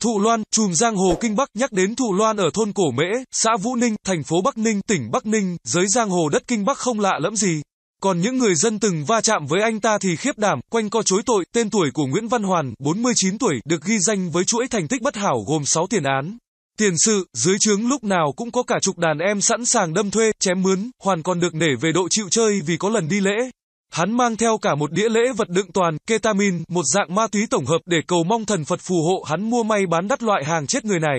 Thụ Loan, chùm giang hồ Kinh Bắc nhắc đến Thụ Loan ở thôn Cổ Mễ, xã Vũ Ninh, thành phố Bắc Ninh, tỉnh Bắc Ninh, giới giang hồ đất Kinh Bắc không lạ lẫm gì. Còn những người dân từng va chạm với anh ta thì khiếp đảm, quanh co chối tội, tên tuổi của Nguyễn Văn Hoàn, 49 tuổi, được ghi danh với chuỗi thành tích bất hảo gồm 6 tiền án. Tiền sự, dưới trướng lúc nào cũng có cả chục đàn em sẵn sàng đâm thuê, chém mướn, Hoàn còn được nể về độ chịu chơi vì có lần đi lễ, Hắn mang theo cả một đĩa lễ vật đựng toàn, ketamin, một dạng ma túy tổng hợp để cầu mong thần Phật phù hộ hắn mua may bán đắt loại hàng chết người này.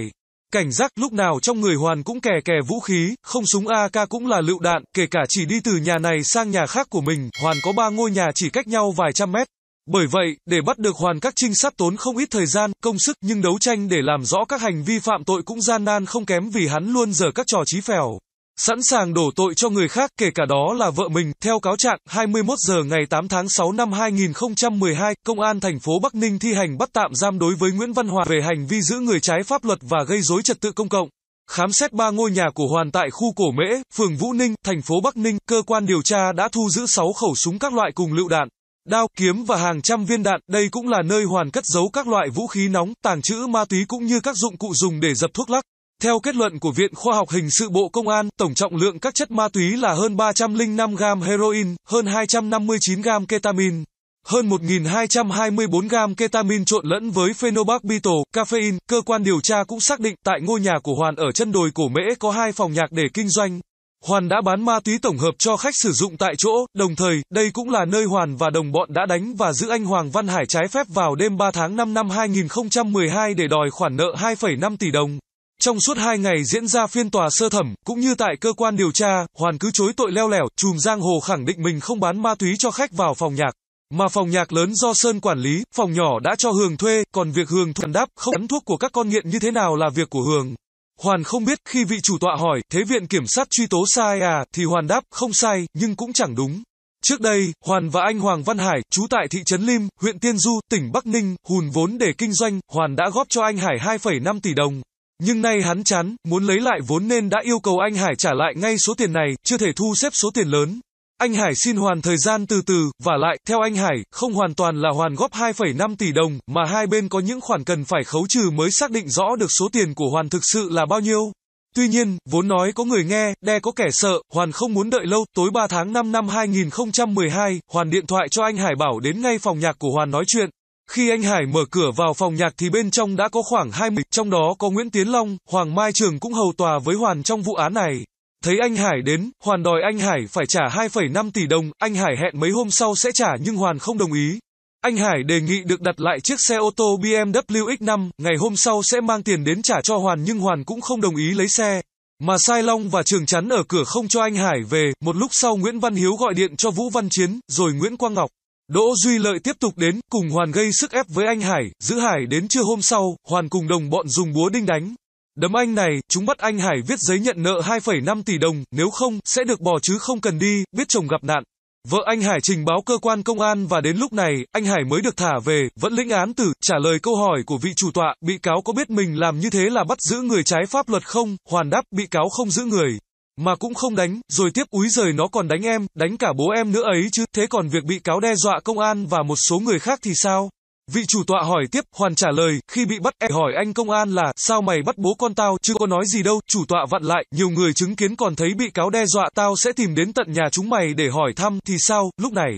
Cảnh giác lúc nào trong người hoàn cũng kè kè vũ khí, không súng AK cũng là lựu đạn, kể cả chỉ đi từ nhà này sang nhà khác của mình, hoàn có ba ngôi nhà chỉ cách nhau vài trăm mét. Bởi vậy, để bắt được hoàn các trinh sát tốn không ít thời gian, công sức nhưng đấu tranh để làm rõ các hành vi phạm tội cũng gian nan không kém vì hắn luôn dở các trò trí phèo sẵn sàng đổ tội cho người khác kể cả đó là vợ mình. Theo cáo trạng, 21 giờ ngày 8 tháng 6 năm 2012, Công an thành phố Bắc Ninh thi hành bắt tạm giam đối với Nguyễn Văn Hòa về hành vi giữ người trái pháp luật và gây dối trật tự công cộng. Khám xét ba ngôi nhà của Hoàn tại khu Cổ Mễ, phường Vũ Ninh, thành phố Bắc Ninh, cơ quan điều tra đã thu giữ 6 khẩu súng các loại cùng lựu đạn, đao, kiếm và hàng trăm viên đạn. Đây cũng là nơi Hoàn cất giấu các loại vũ khí nóng, tàng trữ ma túy cũng như các dụng cụ dùng để dập thuốc lắc. Theo kết luận của Viện Khoa học Hình sự Bộ Công an, tổng trọng lượng các chất ma túy là hơn 305 gam heroin, hơn 259 gam ketamin, hơn 1.224 gam ketamin trộn lẫn với phenobarbital, caffeine. Cơ quan điều tra cũng xác định tại ngôi nhà của Hoàn ở chân đồi Cổ Mễ có hai phòng nhạc để kinh doanh. Hoàn đã bán ma túy tổng hợp cho khách sử dụng tại chỗ, đồng thời, đây cũng là nơi Hoàn và đồng bọn đã đánh và giữ anh Hoàng Văn Hải trái phép vào đêm 3 tháng 5 năm 2012 để đòi khoản nợ 2,5 tỷ đồng. Trong suốt hai ngày diễn ra phiên tòa sơ thẩm, cũng như tại cơ quan điều tra, Hoàn cứ chối tội leo lẻo, chùm giang hồ khẳng định mình không bán ma túy cho khách vào phòng nhạc. Mà phòng nhạc lớn do Sơn quản lý, phòng nhỏ đã cho Hường thuê, còn việc Hường thuần đáp không ấn thuốc của các con nghiện như thế nào là việc của Hường. Hoàn không biết, khi vị chủ tọa hỏi, thế viện kiểm sát truy tố sai à, thì Hoàn đáp, không sai, nhưng cũng chẳng đúng. Trước đây, Hoàn và anh Hoàng Văn Hải, chú tại thị trấn Lim, huyện Tiên Du, tỉnh Bắc Ninh, hùn vốn để kinh doanh, Hoàn đã góp cho anh Hải 2,5 tỷ đồng. Nhưng nay hắn chán, muốn lấy lại vốn nên đã yêu cầu anh Hải trả lại ngay số tiền này, chưa thể thu xếp số tiền lớn. Anh Hải xin hoàn thời gian từ từ, và lại, theo anh Hải, không hoàn toàn là hoàn góp 2,5 tỷ đồng, mà hai bên có những khoản cần phải khấu trừ mới xác định rõ được số tiền của hoàn thực sự là bao nhiêu. Tuy nhiên, vốn nói có người nghe, đe có kẻ sợ, Hoàn không muốn đợi lâu, tối 3 tháng 5 năm 2012, Hoàn điện thoại cho anh Hải bảo đến ngay phòng nhạc của Hoàn nói chuyện, khi anh Hải mở cửa vào phòng nhạc thì bên trong đã có khoảng 20, trong đó có Nguyễn Tiến Long, Hoàng Mai Trường cũng hầu tòa với Hoàn trong vụ án này. Thấy anh Hải đến, Hoàn đòi anh Hải phải trả 2,5 tỷ đồng, anh Hải hẹn mấy hôm sau sẽ trả nhưng Hoàn không đồng ý. Anh Hải đề nghị được đặt lại chiếc xe ô tô BMW X5, ngày hôm sau sẽ mang tiền đến trả cho Hoàn nhưng Hoàn cũng không đồng ý lấy xe. Mà Sai Long và Trường Chắn ở cửa không cho anh Hải về, một lúc sau Nguyễn Văn Hiếu gọi điện cho Vũ Văn Chiến, rồi Nguyễn Quang Ngọc. Đỗ Duy Lợi tiếp tục đến, cùng Hoàn gây sức ép với anh Hải, giữ Hải đến trưa hôm sau, Hoàn cùng đồng bọn dùng búa đinh đánh. Đấm anh này, chúng bắt anh Hải viết giấy nhận nợ 2,5 tỷ đồng, nếu không, sẽ được bỏ chứ không cần đi, biết chồng gặp nạn. Vợ anh Hải trình báo cơ quan công an và đến lúc này, anh Hải mới được thả về, vẫn lĩnh án tử, trả lời câu hỏi của vị chủ tọa, bị cáo có biết mình làm như thế là bắt giữ người trái pháp luật không? Hoàn đáp, bị cáo không giữ người mà cũng không đánh, rồi tiếp úi rời nó còn đánh em, đánh cả bố em nữa ấy chứ, thế còn việc bị cáo đe dọa công an và một số người khác thì sao? Vị chủ tọa hỏi tiếp, Hoàn trả lời, khi bị bắt, em hỏi anh công an là, sao mày bắt bố con tao, chứ có nói gì đâu, chủ tọa vặn lại, nhiều người chứng kiến còn thấy bị cáo đe dọa, tao sẽ tìm đến tận nhà chúng mày để hỏi thăm, thì sao, lúc này.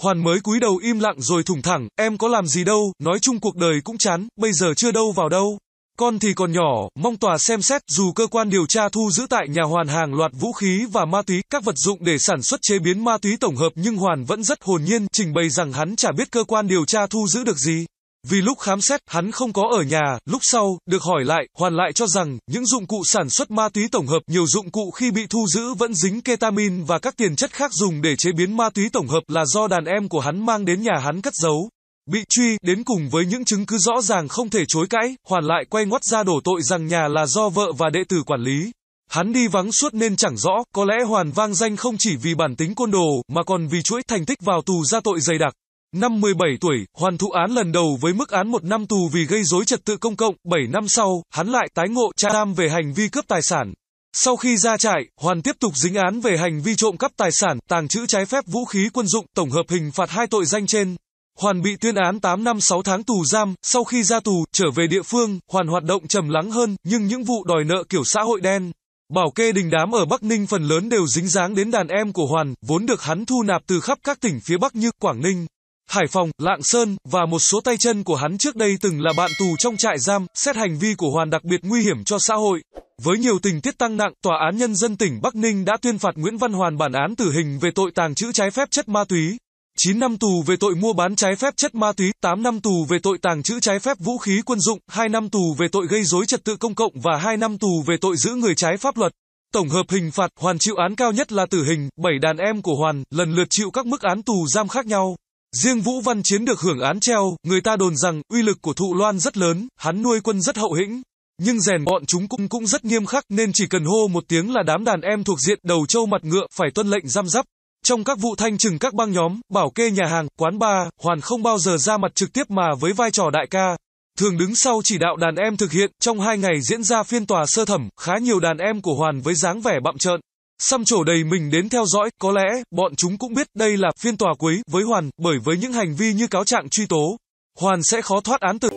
Hoàn mới cúi đầu im lặng rồi thủng thẳng, em có làm gì đâu, nói chung cuộc đời cũng chán, bây giờ chưa đâu vào đâu. Con thì còn nhỏ, mong tòa xem xét dù cơ quan điều tra thu giữ tại nhà Hoàn hàng loạt vũ khí và ma túy, các vật dụng để sản xuất chế biến ma túy tổng hợp nhưng Hoàn vẫn rất hồn nhiên trình bày rằng hắn chả biết cơ quan điều tra thu giữ được gì. Vì lúc khám xét, hắn không có ở nhà, lúc sau, được hỏi lại, Hoàn lại cho rằng, những dụng cụ sản xuất ma túy tổng hợp, nhiều dụng cụ khi bị thu giữ vẫn dính ketamin và các tiền chất khác dùng để chế biến ma túy tổng hợp là do đàn em của hắn mang đến nhà hắn cất giấu bị truy đến cùng với những chứng cứ rõ ràng không thể chối cãi, hoàn lại quay ngoắt ra đổ tội rằng nhà là do vợ và đệ tử quản lý. Hắn đi vắng suốt nên chẳng rõ, có lẽ Hoàn vang danh không chỉ vì bản tính côn đồ, mà còn vì chuỗi thành tích vào tù ra tội dày đặc. Năm 17 tuổi, Hoàn thụ án lần đầu với mức án một năm tù vì gây rối trật tự công cộng, 7 năm sau, hắn lại tái ngộ cha nam về hành vi cướp tài sản. Sau khi ra trại, Hoàn tiếp tục dính án về hành vi trộm cắp tài sản, tàng trữ trái phép vũ khí quân dụng, tổng hợp hình phạt hai tội danh trên. Hoàn bị tuyên án 8 năm 6 tháng tù giam, sau khi ra tù, trở về địa phương, Hoàn hoạt động trầm lắng hơn, nhưng những vụ đòi nợ kiểu xã hội đen, bảo kê đình đám ở Bắc Ninh phần lớn đều dính dáng đến đàn em của Hoàn, vốn được hắn thu nạp từ khắp các tỉnh phía Bắc như Quảng Ninh, Hải Phòng, Lạng Sơn, và một số tay chân của hắn trước đây từng là bạn tù trong trại giam, xét hành vi của Hoàn đặc biệt nguy hiểm cho xã hội. Với nhiều tình tiết tăng nặng, Tòa án Nhân dân tỉnh Bắc Ninh đã tuyên phạt Nguyễn Văn Hoàn bản án tử hình về tội tàng trữ trái phép chất ma túy. 9 năm tù về tội mua bán trái phép chất ma túy, 8 năm tù về tội tàng trữ trái phép vũ khí quân dụng, 2 năm tù về tội gây rối trật tự công cộng và 2 năm tù về tội giữ người trái pháp luật. Tổng hợp hình phạt, Hoàn chịu án cao nhất là tử hình, 7 đàn em của Hoàn lần lượt chịu các mức án tù giam khác nhau. Riêng Vũ Văn Chiến được hưởng án treo, người ta đồn rằng uy lực của Thụ Loan rất lớn, hắn nuôi quân rất hậu hĩnh. Nhưng rèn bọn chúng cũng cũng rất nghiêm khắc nên chỉ cần hô một tiếng là đám đàn em thuộc diện đầu châu mặt ngựa phải tuân lệnh giam giáp. Trong các vụ thanh trừng các băng nhóm, bảo kê nhà hàng, quán bar, Hoàn không bao giờ ra mặt trực tiếp mà với vai trò đại ca. Thường đứng sau chỉ đạo đàn em thực hiện, trong hai ngày diễn ra phiên tòa sơ thẩm, khá nhiều đàn em của Hoàn với dáng vẻ bặm trợn. Xăm trổ đầy mình đến theo dõi, có lẽ, bọn chúng cũng biết đây là phiên tòa cuối với Hoàn, bởi với những hành vi như cáo trạng truy tố, Hoàn sẽ khó thoát án tử.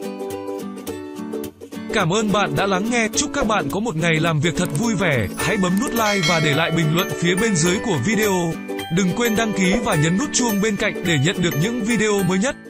Cảm ơn bạn đã lắng nghe, chúc các bạn có một ngày làm việc thật vui vẻ. Hãy bấm nút like và để lại bình luận phía bên dưới của video. Đừng quên đăng ký và nhấn nút chuông bên cạnh để nhận được những video mới nhất.